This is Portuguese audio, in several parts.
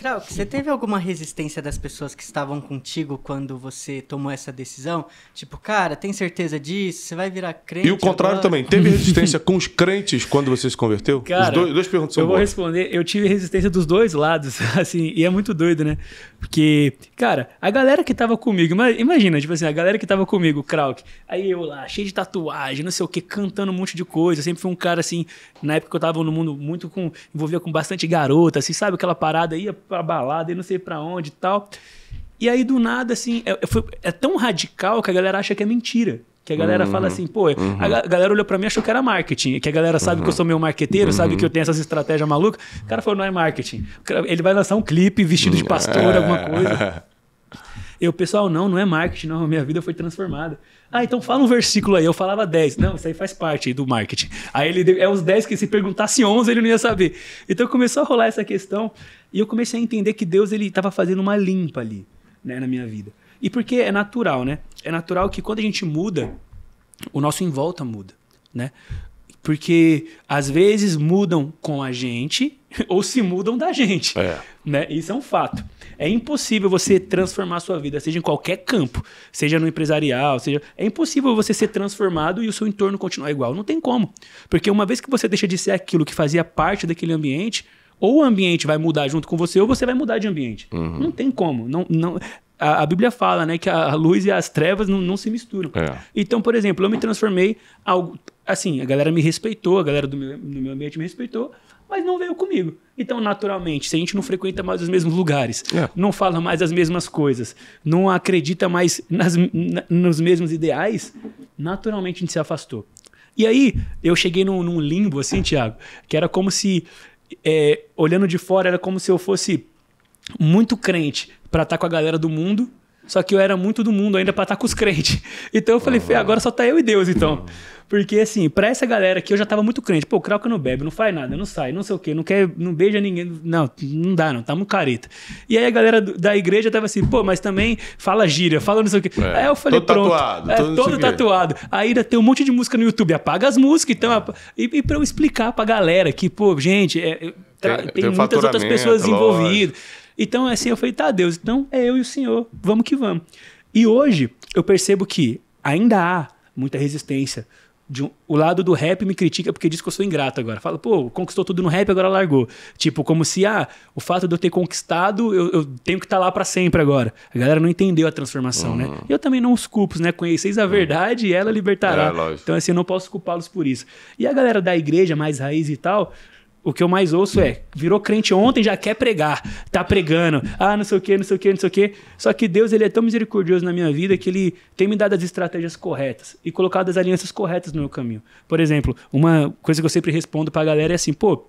Krauk, você teve alguma resistência das pessoas que estavam contigo quando você tomou essa decisão? Tipo, cara, tem certeza disso? Você vai virar crente? E o contrário agora? também. Teve resistência com os crentes quando você se converteu? Cara, dois, duas perguntas são Eu vou boas. responder. Eu tive resistência dos dois lados, assim, e é muito doido, né? Porque, cara, a galera que tava comigo, imagina, tipo assim, a galera que tava comigo, Krauk, aí eu lá, cheio de tatuagem, não sei o que, cantando um monte de coisa. Eu sempre fui um cara, assim, na época que eu tava no mundo muito com. envolvia com bastante garota, assim, sabe? Aquela parada aí, pra balada e não sei pra onde e tal. E aí, do nada, assim, é, foi, é tão radical que a galera acha que é mentira. Que a galera uhum, fala assim, pô, uhum. a galera olhou para mim e achou que era marketing. Que a galera sabe uhum. que eu uhum. sou meu marqueteiro, sabe que eu uhum. tenho essas estratégias malucas. O cara falou, não é marketing. Ele vai lançar um clipe vestido de uhum. pastor, alguma coisa. Eu, pessoal, não, não é marketing, não. Minha vida foi transformada. Ah, então fala um versículo aí. Eu falava 10. Não, isso aí faz parte aí do marketing. Aí ele é os 10 que se perguntasse 11, ele não ia saber. Então começou a rolar essa questão e eu comecei a entender que Deus ele estava fazendo uma limpa ali, né, na minha vida. E porque é natural, né? É natural que quando a gente muda, o nosso em volta muda, né? Porque às vezes mudam com a gente ou se mudam da gente. É. Né? Isso é um fato. É impossível você transformar a sua vida, seja em qualquer campo, seja no empresarial, seja. É impossível você ser transformado e o seu entorno continuar igual. Não tem como. Porque uma vez que você deixa de ser aquilo que fazia parte daquele ambiente, ou o ambiente vai mudar junto com você, ou você vai mudar de ambiente. Uhum. Não tem como. Não, não, a, a, Bíblia fala né, que a luz e as trevas não, não se misturam. É. Então, por exemplo, eu me transformei. Ao, assim, a galera me respeitou, a galera do meu, do meu ambiente me respeitou, mas não veio comigo. Então, naturalmente, se a gente não frequenta mais os mesmos lugares, é. não fala mais as mesmas coisas, não acredita mais nas, na, nos mesmos ideais, naturalmente a gente se afastou. E aí, eu cheguei num, num limbo, assim, Tiago, que era como se, é, olhando de fora, era como se eu fosse muito crente para estar tá com a galera do mundo, só que eu era muito do mundo ainda para estar tá com os crentes. Então eu falei, ah, agora só tá eu e Deus, então. Porque, assim, pra essa galera aqui, eu já tava muito crente. Pô, o que não bebe, não faz nada, não sai, não sei o quê, não quer, não beija ninguém. Não, não dá, não, tá muito careta. E aí a galera da igreja tava assim, pô, mas também fala gíria, fala não sei o quê. É, aí eu falei, todo pronto. Tatuado, é, todo, todo tatuado. Aí ainda tem um monte de música no YouTube, apaga as músicas, então. É. E, e pra eu explicar pra galera que, pô, gente, é, é tem, tem, tem muitas outras pessoas envolvidas. Então, assim, eu falei, tá, Deus, então é eu e o Senhor, vamos que vamos. E hoje eu percebo que ainda há muita resistência, um, o lado do rap me critica porque diz que eu sou ingrato agora. Fala, pô, conquistou tudo no rap, agora largou. Tipo, como se, ah, o fato de eu ter conquistado, eu, eu tenho que estar tá lá para sempre agora. A galera não entendeu a transformação, né? uhum. né? Eu também não os culpo, né? Conheceis a uhum. verdade e ela libertará. É, então, assim, eu não posso culpá-los por isso. E a galera da igreja mais raiz e tal, o que eu mais ouço é, virou crente ontem, já quer pregar, tá pregando, ah, não sei o que, não sei o que, não sei o que. Só que Deus, ele é tão misericordioso na minha vida que ele tem me dado as estratégias corretas e colocado as alianças corretas no meu caminho. Por exemplo, uma coisa que eu sempre respondo pra galera é assim, pô,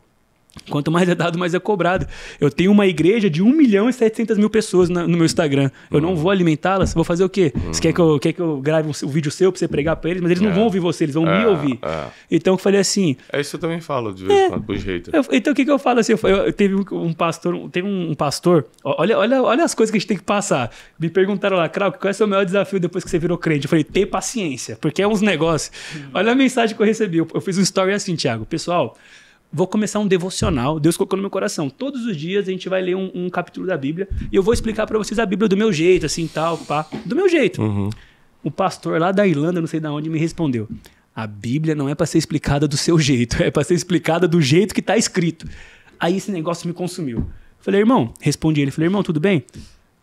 Quanto mais é dado, mais é cobrado. Eu tenho uma igreja de 1 milhão e 700 mil pessoas na, no meu Instagram. Eu uhum. não vou alimentá-las? Vou fazer o quê? Uhum. Você quer que, eu, quer que eu grave um, um vídeo seu pra você pregar pra eles? Mas eles é. não vão ouvir você, eles vão é, me ouvir. É. Então eu falei assim... É isso que eu também falo de vez em é. quando pros haters. Eu, então o que, que eu falo assim? Eu, eu teve um pastor... Teve um pastor... Olha, olha, olha as coisas que a gente tem que passar. Me perguntaram lá, Krau, qual é o seu maior desafio depois que você virou crente? Eu falei, ter paciência. Porque é uns negócios. Olha a mensagem que eu recebi. Eu, eu fiz um story assim, Thiago. Pessoal vou começar um devocional. Deus colocou no meu coração. Todos os dias a gente vai ler um, um capítulo da Bíblia e eu vou explicar para vocês a Bíblia do meu jeito, assim, tal, pá. Do meu jeito. Uhum. O pastor lá da Irlanda, não sei de onde, me respondeu. A Bíblia não é para ser explicada do seu jeito, é para ser explicada do jeito que está escrito. Aí esse negócio me consumiu. Falei, irmão, respondi ele. Falei, irmão, tudo bem?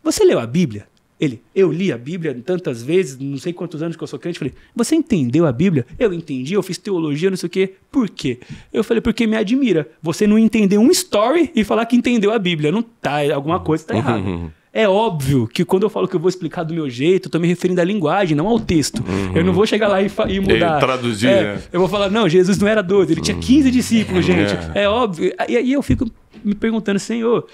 Você leu a Bíblia? Ele, eu li a Bíblia tantas vezes, não sei quantos anos que eu sou crente. Falei, você entendeu a Bíblia? Eu entendi, eu fiz teologia, não sei o quê. Por quê? Eu falei, porque me admira você não entender um story e falar que entendeu a Bíblia. Não tá, é, alguma coisa tá uhum, errada. Uhum, uhum. É óbvio que quando eu falo que eu vou explicar do meu jeito, eu tô me referindo à linguagem, não ao texto. Uhum. Eu não vou chegar lá e, e mudar. E traduzir, é, né? Eu vou falar, não, Jesus não era doido, ele tinha 15 discípulos, é. gente. É, é óbvio. E aí eu fico me perguntando, Senhor,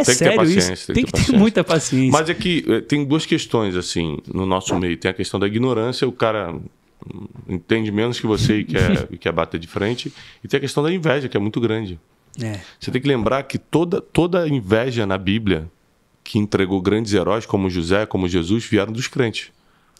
é tem sério que ter isso? Tem, tem que ter, paciência. muita paciência. Mas é que eh, tem duas questões, assim, no nosso meio. Tem a questão da ignorância, o cara entende menos que você e quer, e quer bater de frente. E tem a questão da inveja, que é muito grande. É. Você tem que lembrar que toda, toda inveja na Bíblia que entregou grandes heróis como José, como Jesus, vieram dos crentes.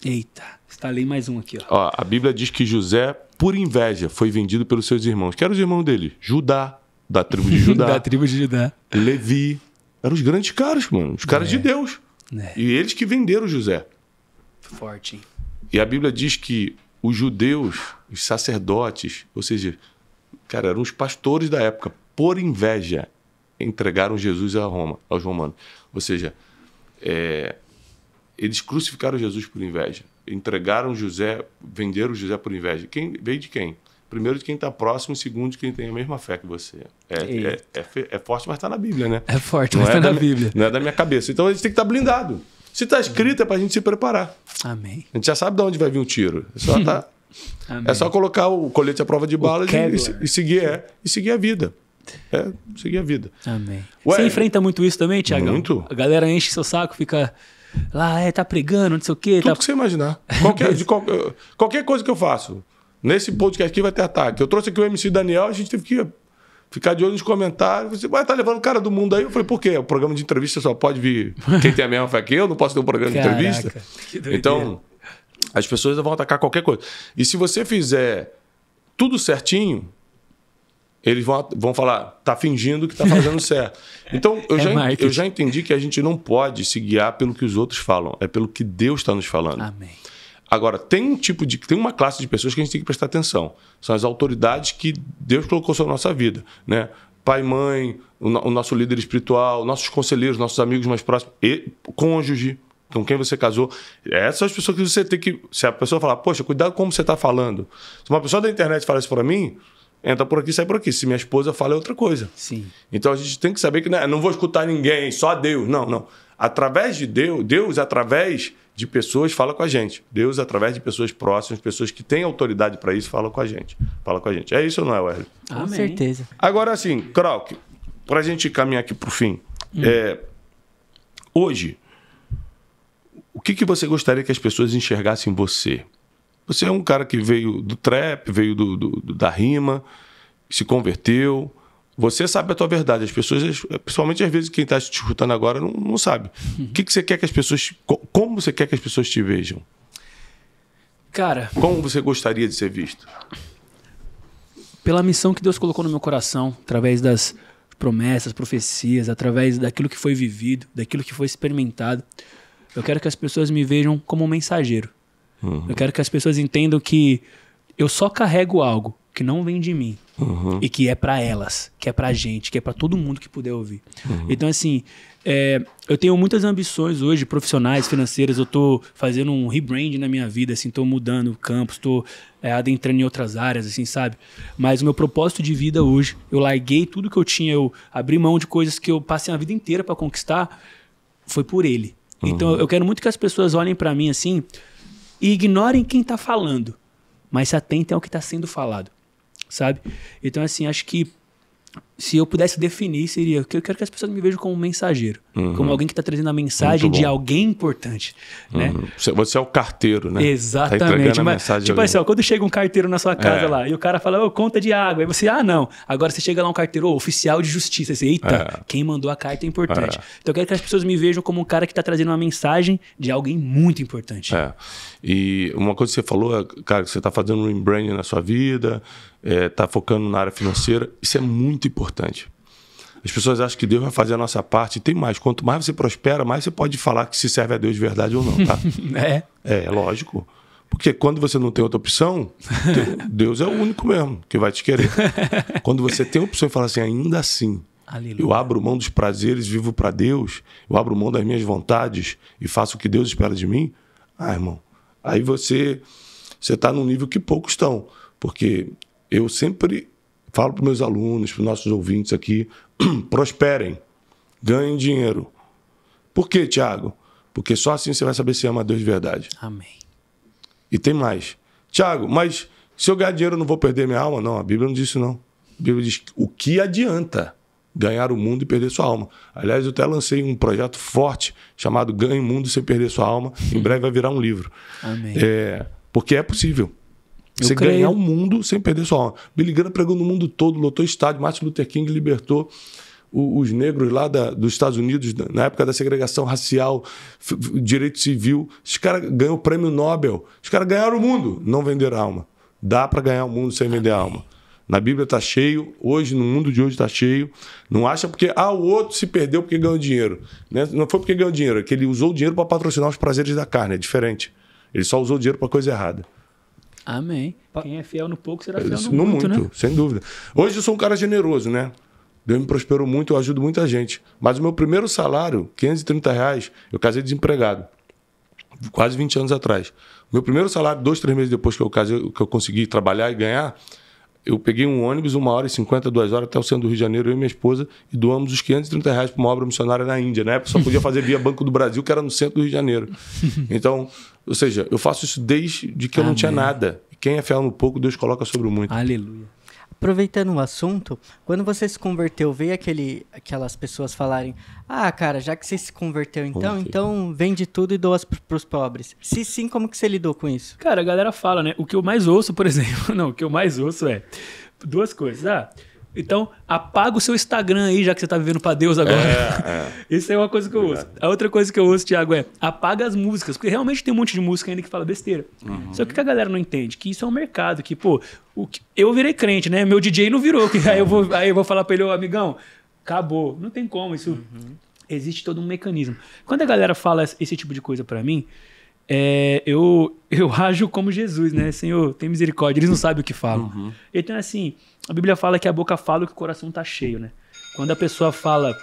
Eita, instalei mais um aqui. Ó. ó. a Bíblia diz que José, por inveja, foi vendido pelos seus irmãos. Que eram os irmãos dele? Judá, da tribo de Judá. da tribo de Judá. Levi, eram os grandes caras, mano. Os caras é. de Deus. É. E eles que venderam José. Forte. Hein? E a Bíblia diz que os judeus, os sacerdotes, ou seja, cara, eram os pastores da época, por inveja, entregaram Jesus a Roma, aos romanos. Ou seja, é, eles crucificaram Jesus por inveja, entregaram José, venderam José por inveja. Quem veio de quem? Primeiro de quem está próximo, segundo de quem tem a mesma fé que você. É, é, é, é, forte, mas está na Bíblia, né? É forte, mas está é tá na da, Bíblia. Não é da minha cabeça. Então a gente tem que estar tá blindado. Se está escrito, é para a gente se preparar. Amém. A gente já sabe de onde vai vir o um tiro. É só, tá, é só colocar o colete à prova de balas e, e, e, seguir, é, e seguir a vida. É, seguir a vida. Amém. Ué, você enfrenta muito isso também, Tiagão? Muito. A galera enche seu saco, fica lá, é, tá pregando, não sei o quê. Tudo tá... que você imaginar. Qualquer, qual, eh, qualquer coisa que eu faço. Nesse podcast aqui vai ter ataque. Eu trouxe aqui o MC Daniel, a gente teve que ficar de olho nos comentários. Você vai estar tá levando o cara do mundo aí? Eu falei, por quê? O programa de entrevista só pode vir quem tem a mesma fé que eu, não posso ter um programa Caraca, de entrevista. Então, as pessoas vão atacar qualquer coisa. E se você fizer tudo certinho, eles vão, vão falar, tá fingindo que tá fazendo certo. Então, eu, é já, eu já entendi que a gente não pode se guiar pelo que os outros falam, é pelo que Deus está nos falando. Amém. Agora, tem um tipo de. tem uma classe de pessoas que a gente tem que prestar atenção. São as autoridades que Deus colocou sobre a nossa vida. Né? Pai, mãe, o, o nosso líder espiritual, nossos conselheiros, nossos amigos mais próximos, e cônjuge, com quem você casou. Essas são as pessoas que você tem que. Se a pessoa falar, poxa, cuidado como você está falando. Se uma pessoa da internet fala isso para mim, entra por aqui, sai por aqui. Se minha esposa fala, é outra coisa. Sim. Então a gente tem que saber que né, não vou escutar ninguém, só Deus. Não, não. Através de Deus, Deus, através de pessoas fala com a gente. Deus, através de pessoas próximas, pessoas que têm autoridade para isso, fala com a gente. Fala com a gente. É isso ou não é, Wesley? Com certeza. Agora, assim, Krauk, para a gente caminhar aqui para o fim, hum. é, hoje, o que, que você gostaria que as pessoas enxergassem você? Você é um cara que veio do trap, veio do, do, da rima, se converteu. Você sabe a tua verdade. As pessoas, principalmente às vezes quem está te escutando agora, não, não sabe. Hum. O que, que você quer que as pessoas como você quer que as pessoas te vejam? Cara. Como você gostaria de ser visto? Pela missão que Deus colocou no meu coração, através das promessas, profecias, através daquilo que foi vivido, daquilo que foi experimentado, eu quero que as pessoas me vejam como um mensageiro. Uhum. Eu quero que as pessoas entendam que eu só carrego algo, que não vem de mim uhum. e que é para elas, que é pra gente, que é para todo mundo que puder ouvir. Uhum. Então, assim, é, eu tenho muitas ambições hoje, profissionais, financeiras. Eu tô fazendo um rebrand na minha vida, assim, tô mudando campos, tô é, adentrando em outras áreas, assim, sabe? Mas o meu propósito de vida hoje, eu larguei tudo que eu tinha, eu abri mão de coisas que eu passei a vida inteira para conquistar, foi por ele. Então, uhum. Então, eu quero muito que as pessoas olhem para mim assim e ignorem quem tá falando, mas se atentem ao que está sendo falado sabe? Então, assim, acho que se eu pudesse definir, seria que eu quero que as pessoas me vejam como um mensageiro, uhum. como alguém que está trazendo a mensagem de alguém importante. Né? Uhum. Né? Você é o carteiro, né? Tá Exatamente. Tá mas, tipo assim, ó, quando chega um carteiro na sua é. casa é. lá e o cara fala, oh, conta de água. Aí você, ah, não. Agora você chega lá um carteiro, oh, oficial de justiça. Você, eita, é. quem mandou a carta é importante. É. Então eu quero que as pessoas me vejam como um cara que está trazendo uma mensagem de alguém muito importante. É. E uma coisa que você falou, cara, que você está fazendo um rebranding na sua vida, está é, focando na área financeira. Isso é muito importante importante. As pessoas acham que Deus vai fazer a nossa parte. E tem mais. Quanto mais você prospera, mais você pode falar que se serve a Deus de verdade ou não, tá? É? é. É, lógico. Porque quando você não tem outra opção, Deus é o único mesmo que vai te querer. quando você tem opção e fala assim, ainda assim, Aleluia. eu abro mão dos prazeres, vivo para Deus, eu abro mão das minhas vontades e faço o que Deus espera de mim. Ah, irmão, aí você você está num nível que poucos estão. Porque eu sempre Falo para meus alunos, para nossos ouvintes aqui, prosperem, ganhem dinheiro. Por quê, Tiago? Porque só assim você vai saber se ama a Deus de verdade. Amém. E tem mais. Tiago, mas se eu ganhar dinheiro eu não vou perder minha alma? Não, a Bíblia não diz isso não. A Bíblia diz o que adianta ganhar o mundo e perder sua alma. Aliás, eu até lancei um projeto forte chamado Ganhe o Mundo Sem Perder Sua Alma. Em breve vai virar um livro. Amém. É, porque é possível. Você ganhar o mundo sem perder sua alma. Billy Graham pregou no mundo todo, lotou estádio, Martin Luther King libertou os negros lá da, dos Estados Unidos, na época da segregação racial, direito civil. Esses caras ganham o prêmio Nobel. Os caras ganharam o mundo, não venderam alma. Dá para ganhar o mundo sem vender alma. Na Bíblia está cheio, hoje, no mundo de hoje está cheio. Não acha porque ah, o outro se perdeu porque ganhou dinheiro. Né? Não foi porque ganhou dinheiro, é que ele usou o dinheiro para patrocinar os prazeres da carne, é diferente. Ele só usou o dinheiro para coisa errada. Amém. Quem é fiel no pouco será fiel no, no muito, muito né? sem dúvida. Hoje eu sou um cara generoso, né? Deus me prosperou muito, eu ajudo muita gente. Mas o meu primeiro salário, 530 reais, eu casei desempregado. Quase 20 anos atrás. Meu primeiro salário, dois, três meses depois que eu casei, que eu consegui trabalhar e ganhar, eu peguei um ônibus, uma hora e cinquenta, duas horas, até o centro do Rio de Janeiro, eu e minha esposa, e doamos os 530 reais para uma obra missionária na Índia. Na né? época só podia fazer via Banco do Brasil, que era no centro do Rio de Janeiro. Então, ou seja, eu faço isso desde que eu Amém. não tinha nada. Quem é fiel no pouco, Deus coloca sobre o muito. Aleluia aproveitando o assunto, quando você se converteu, veio aquele, aquelas pessoas falarem: Ah, cara, já que você se converteu então, assim? então vende tudo e doa para os pobres. Se sim, como que você lidou com isso? Cara, a galera fala, né? O que eu mais ouço, por exemplo, não, o que eu mais ouço é duas coisas. Ah, então, apaga o seu Instagram aí, já que você tá vivendo para Deus agora. É, é. Isso é uma coisa que eu uso. A outra coisa que eu uso, Thiago, é apaga as músicas, porque realmente tem um monte de música ainda que fala besteira. Uhum. Só que a galera não entende que isso é um mercado, que, pô, o que... eu virei crente, né? Meu DJ não virou, que aí eu vou, aí eu vou falar para ele, ô amigão, acabou. Não tem como, isso uhum. existe todo um mecanismo. Quando a galera fala esse tipo de coisa para mim, é, eu, eu ajo como Jesus, né? Senhor, tem misericórdia. Eles não sabem o que falam. Uhum. Então, é assim, a Bíblia fala que a boca fala o que o coração tá cheio, né? Quando a pessoa fala.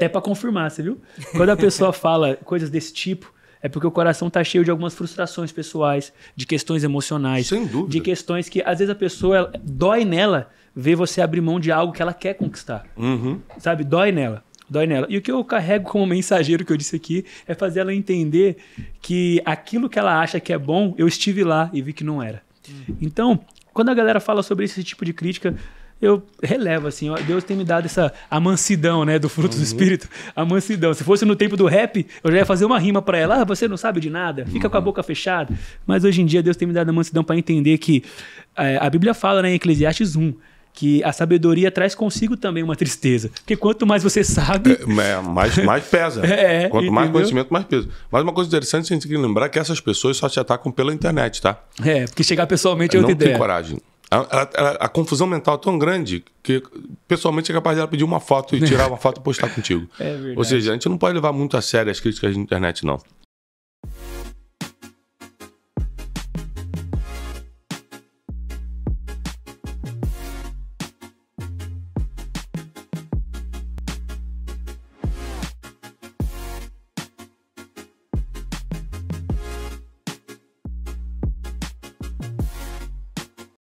É para confirmar, você viu? Quando a pessoa fala coisas desse tipo, é porque o coração tá cheio de algumas frustrações pessoais, de questões emocionais. Sem dúvida. De questões que, às vezes, a pessoa ela, dói nela ver você abrir mão de algo que ela quer conquistar. Uhum. Sabe? Dói nela dói nela. E o que eu carrego como mensageiro que eu disse aqui é fazer ela entender que aquilo que ela acha que é bom, eu estive lá e vi que não era. Então, quando a galera fala sobre esse tipo de crítica, eu relevo, assim, Deus tem me dado essa a mansidão, né, do fruto uhum. do espírito, a mansidão. Se fosse no tempo do rap, eu já ia fazer uma rima para ela, ah, você não sabe de nada, fica uhum. com a uhum. boca fechada. Mas hoje em dia Deus tem me dado a mansidão para entender que é, a Bíblia fala, né, em Eclesiastes 1, que a sabedoria traz consigo também uma tristeza. Porque quanto mais você sabe. É, mais, mais pesa. É, é, quanto entendeu? mais conhecimento, mais peso. Mas uma coisa interessante, a gente tem que lembrar que essas pessoas só te atacam pela internet, tá? É, porque chegar pessoalmente é outra Não ideia. Não tem coragem. A, a, a, a, confusão mental é tão grande que pessoalmente é capaz de ela pedir uma foto e tirar uma foto e postar contigo. É verdade. Ou seja, a gente não pode levar muito a sério as críticas de internet, não.